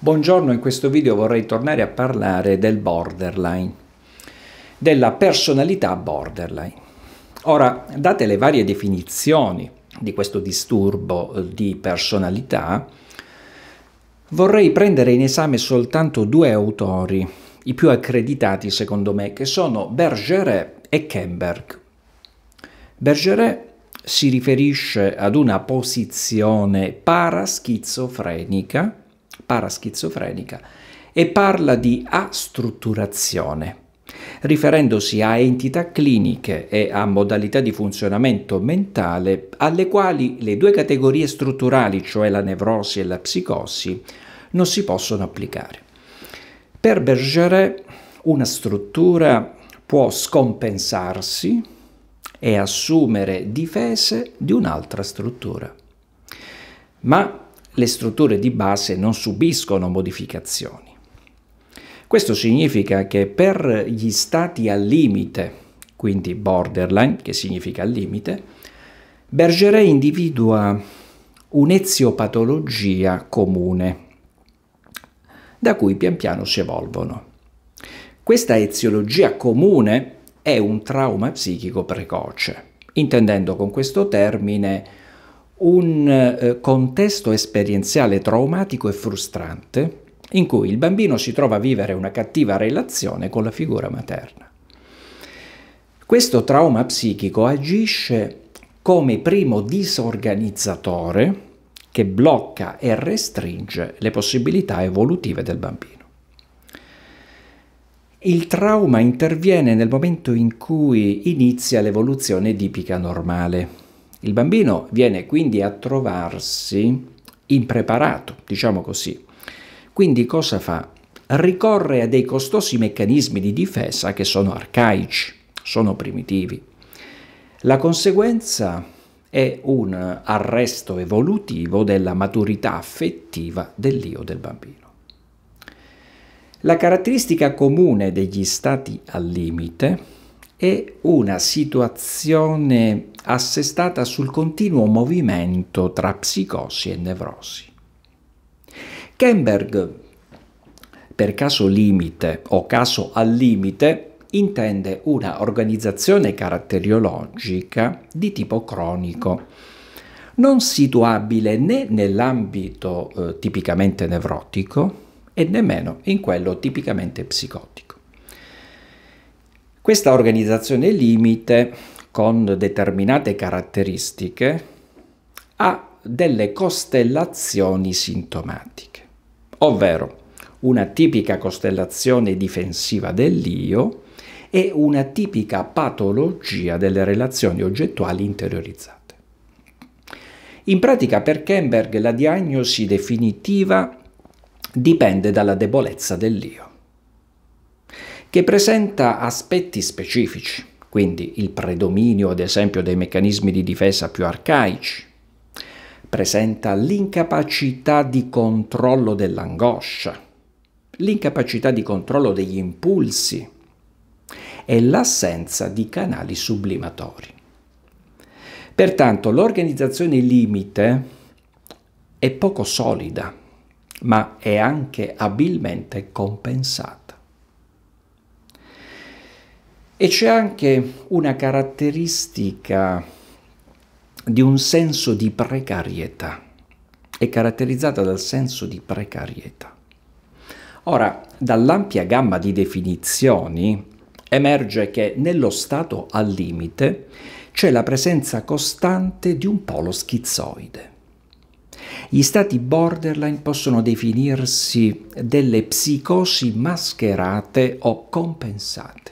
Buongiorno, in questo video vorrei tornare a parlare del borderline, della personalità borderline. Ora, date le varie definizioni di questo disturbo eh, di personalità, vorrei prendere in esame soltanto due autori, i più accreditati secondo me, che sono Bergeret e Kemberg. Bergeret si riferisce ad una posizione paraschizofrenica paraschizofrenica e parla di astrutturazione riferendosi a entità cliniche e a modalità di funzionamento mentale alle quali le due categorie strutturali, cioè la nevrosi e la psicosi, non si possono applicare. Per Bergeret una struttura può scompensarsi e assumere difese di un'altra struttura. Ma le strutture di base non subiscono modificazioni. Questo significa che per gli stati al limite, quindi borderline, che significa al limite, Bergeret individua un'eziopatologia comune, da cui pian piano si evolvono. Questa eziologia comune è un trauma psichico precoce, intendendo con questo termine un eh, contesto esperienziale traumatico e frustrante in cui il bambino si trova a vivere una cattiva relazione con la figura materna. Questo trauma psichico agisce come primo disorganizzatore che blocca e restringe le possibilità evolutive del bambino. Il trauma interviene nel momento in cui inizia l'evoluzione tipica normale, il bambino viene quindi a trovarsi impreparato, diciamo così. Quindi cosa fa? Ricorre a dei costosi meccanismi di difesa che sono arcaici, sono primitivi. La conseguenza è un arresto evolutivo della maturità affettiva dell'io del bambino. La caratteristica comune degli stati al limite è una situazione assestata sul continuo movimento tra psicosi e nevrosi. Kemberg, per caso limite o caso al limite, intende una organizzazione caratteriologica di tipo cronico, non situabile né nell'ambito eh, tipicamente nevrotico e nemmeno in quello tipicamente psicotico. Questa organizzazione limite con determinate caratteristiche ha delle costellazioni sintomatiche, ovvero una tipica costellazione difensiva dell'io e una tipica patologia delle relazioni oggettuali interiorizzate. In pratica per Kemberg la diagnosi definitiva dipende dalla debolezza dell'io che presenta aspetti specifici, quindi il predominio ad esempio dei meccanismi di difesa più arcaici, presenta l'incapacità di controllo dell'angoscia, l'incapacità di controllo degli impulsi e l'assenza di canali sublimatori. Pertanto l'organizzazione limite è poco solida, ma è anche abilmente compensata. E c'è anche una caratteristica di un senso di precarietà, è caratterizzata dal senso di precarietà. Ora, dall'ampia gamma di definizioni emerge che nello stato al limite c'è la presenza costante di un polo schizoide. Gli stati borderline possono definirsi delle psicosi mascherate o compensate.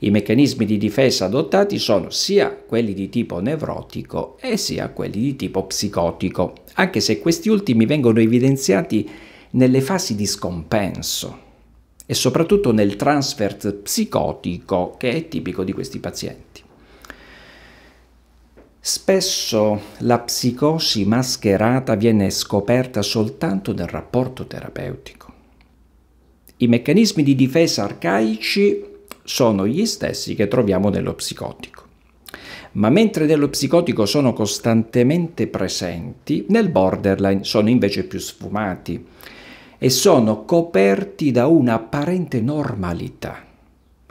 I meccanismi di difesa adottati sono sia quelli di tipo nevrotico e sia quelli di tipo psicotico, anche se questi ultimi vengono evidenziati nelle fasi di scompenso e soprattutto nel transfert psicotico che è tipico di questi pazienti. Spesso la psicosi mascherata viene scoperta soltanto nel rapporto terapeutico. I meccanismi di difesa arcaici sono gli stessi che troviamo nello psicotico. Ma mentre nello psicotico sono costantemente presenti, nel borderline sono invece più sfumati e sono coperti da un'apparente normalità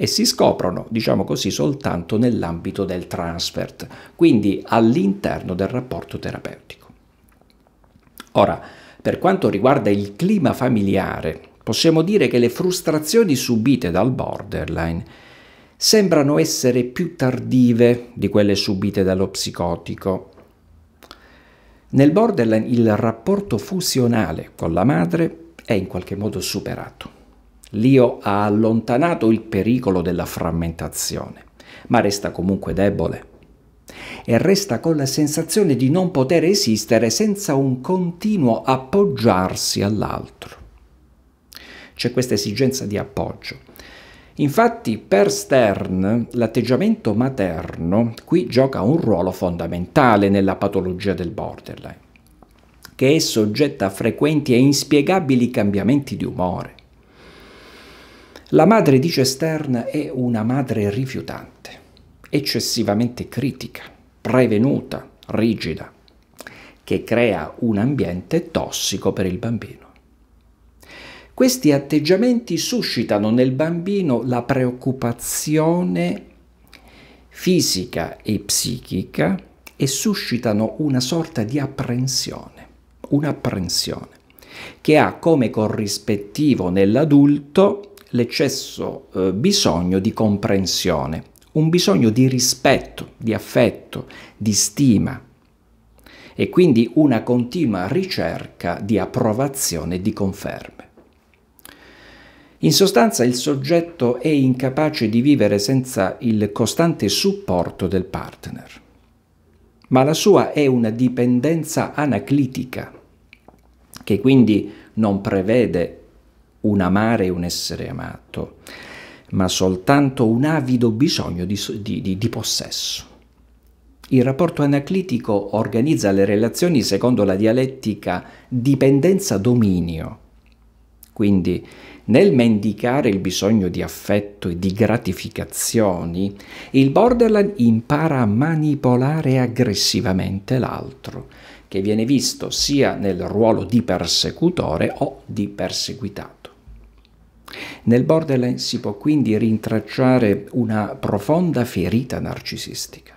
e si scoprono, diciamo così, soltanto nell'ambito del transfert, quindi all'interno del rapporto terapeutico. Ora, per quanto riguarda il clima familiare possiamo dire che le frustrazioni subite dal borderline sembrano essere più tardive di quelle subite dallo psicotico. Nel borderline il rapporto fusionale con la madre è in qualche modo superato. L'io ha allontanato il pericolo della frammentazione, ma resta comunque debole e resta con la sensazione di non poter esistere senza un continuo appoggiarsi all'altro c'è questa esigenza di appoggio. Infatti per Stern l'atteggiamento materno qui gioca un ruolo fondamentale nella patologia del borderline, che è soggetta a frequenti e inspiegabili cambiamenti di umore. La madre, dice Stern, è una madre rifiutante, eccessivamente critica, prevenuta, rigida, che crea un ambiente tossico per il bambino. Questi atteggiamenti suscitano nel bambino la preoccupazione fisica e psichica e suscitano una sorta di apprensione, un'apprensione che ha come corrispettivo nell'adulto l'eccesso eh, bisogno di comprensione, un bisogno di rispetto, di affetto, di stima e quindi una continua ricerca di approvazione e di conferme. In sostanza il soggetto è incapace di vivere senza il costante supporto del partner. Ma la sua è una dipendenza anaclitica, che quindi non prevede un amare e un essere amato, ma soltanto un avido bisogno di, di, di possesso. Il rapporto anaclitico organizza le relazioni secondo la dialettica dipendenza-dominio, quindi nel mendicare il bisogno di affetto e di gratificazioni, il borderline impara a manipolare aggressivamente l'altro, che viene visto sia nel ruolo di persecutore o di perseguitato. Nel borderline si può quindi rintracciare una profonda ferita narcisistica.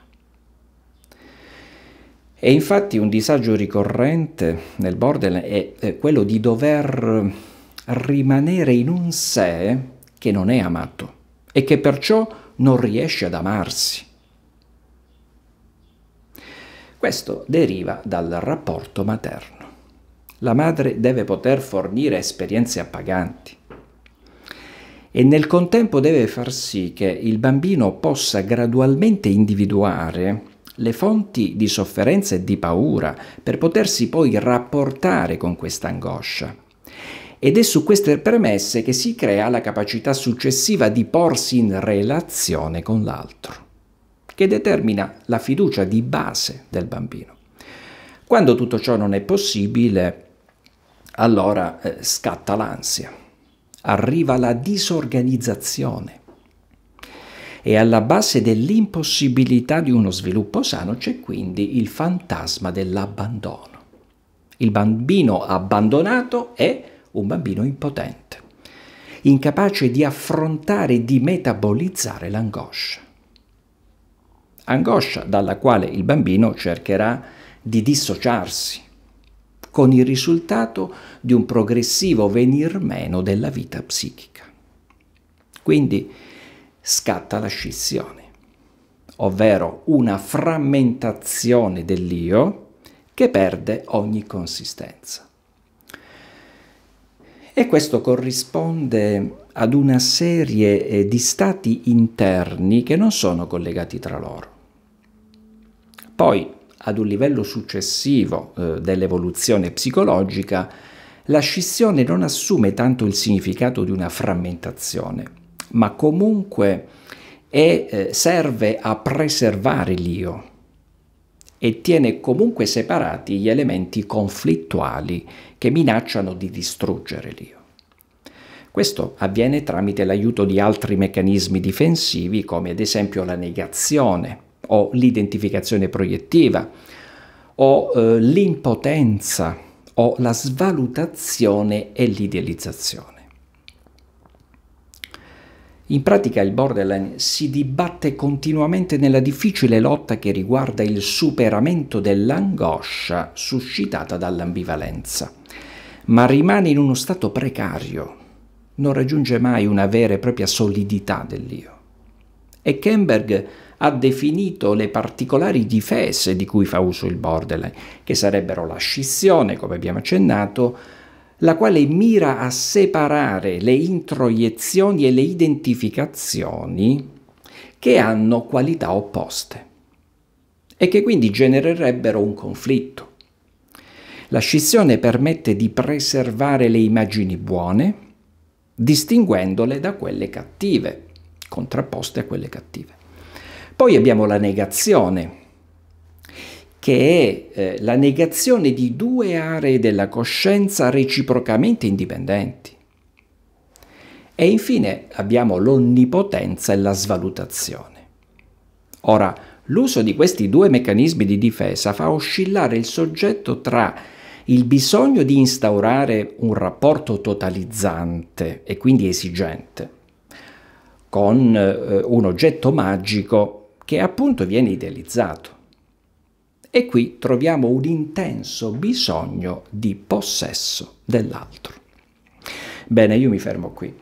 E infatti un disagio ricorrente nel borderline è quello di dover rimanere in un sé che non è amato e che perciò non riesce ad amarsi. Questo deriva dal rapporto materno. La madre deve poter fornire esperienze appaganti e nel contempo deve far sì che il bambino possa gradualmente individuare le fonti di sofferenza e di paura per potersi poi rapportare con questa angoscia ed è su queste premesse che si crea la capacità successiva di porsi in relazione con l'altro, che determina la fiducia di base del bambino. Quando tutto ciò non è possibile, allora eh, scatta l'ansia, arriva la disorganizzazione e alla base dell'impossibilità di uno sviluppo sano c'è quindi il fantasma dell'abbandono. Il bambino abbandonato è un bambino impotente, incapace di affrontare e di metabolizzare l'angoscia. Angoscia dalla quale il bambino cercherà di dissociarsi, con il risultato di un progressivo venir meno della vita psichica. Quindi scatta la scissione, ovvero una frammentazione dell'io che perde ogni consistenza. E questo corrisponde ad una serie eh, di stati interni che non sono collegati tra loro. Poi, ad un livello successivo eh, dell'evoluzione psicologica, la scissione non assume tanto il significato di una frammentazione, ma comunque è, eh, serve a preservare l'io, e tiene comunque separati gli elementi conflittuali che minacciano di distruggere l'io. Questo avviene tramite l'aiuto di altri meccanismi difensivi come ad esempio la negazione o l'identificazione proiettiva o eh, l'impotenza o la svalutazione e l'idealizzazione. In pratica il borderline si dibatte continuamente nella difficile lotta che riguarda il superamento dell'angoscia suscitata dall'ambivalenza, ma rimane in uno stato precario, non raggiunge mai una vera e propria solidità dell'io. E Kemberg ha definito le particolari difese di cui fa uso il borderline, che sarebbero la scissione, come abbiamo accennato, la quale mira a separare le introiezioni e le identificazioni che hanno qualità opposte e che quindi genererebbero un conflitto. La scissione permette di preservare le immagini buone, distinguendole da quelle cattive, contrapposte a quelle cattive. Poi abbiamo la negazione, che è eh, la negazione di due aree della coscienza reciprocamente indipendenti. E infine abbiamo l'onnipotenza e la svalutazione. Ora, l'uso di questi due meccanismi di difesa fa oscillare il soggetto tra il bisogno di instaurare un rapporto totalizzante e quindi esigente con eh, un oggetto magico che appunto viene idealizzato e qui troviamo un intenso bisogno di possesso dell'altro. Bene, io mi fermo qui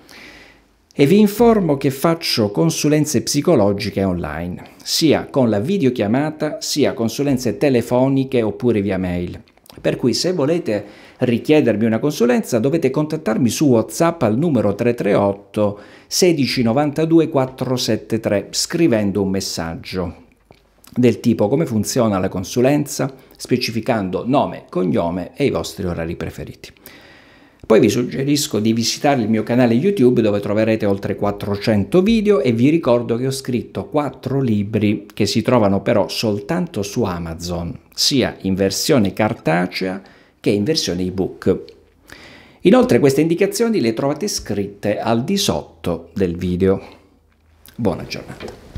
e vi informo che faccio consulenze psicologiche online, sia con la videochiamata, sia consulenze telefoniche oppure via mail. Per cui se volete richiedermi una consulenza dovete contattarmi su WhatsApp al numero 338 1692 473 scrivendo un messaggio del tipo come funziona la consulenza, specificando nome, cognome e i vostri orari preferiti. Poi vi suggerisco di visitare il mio canale YouTube dove troverete oltre 400 video e vi ricordo che ho scritto 4 libri che si trovano però soltanto su Amazon, sia in versione cartacea che in versione ebook. Inoltre queste indicazioni le trovate scritte al di sotto del video. Buona giornata.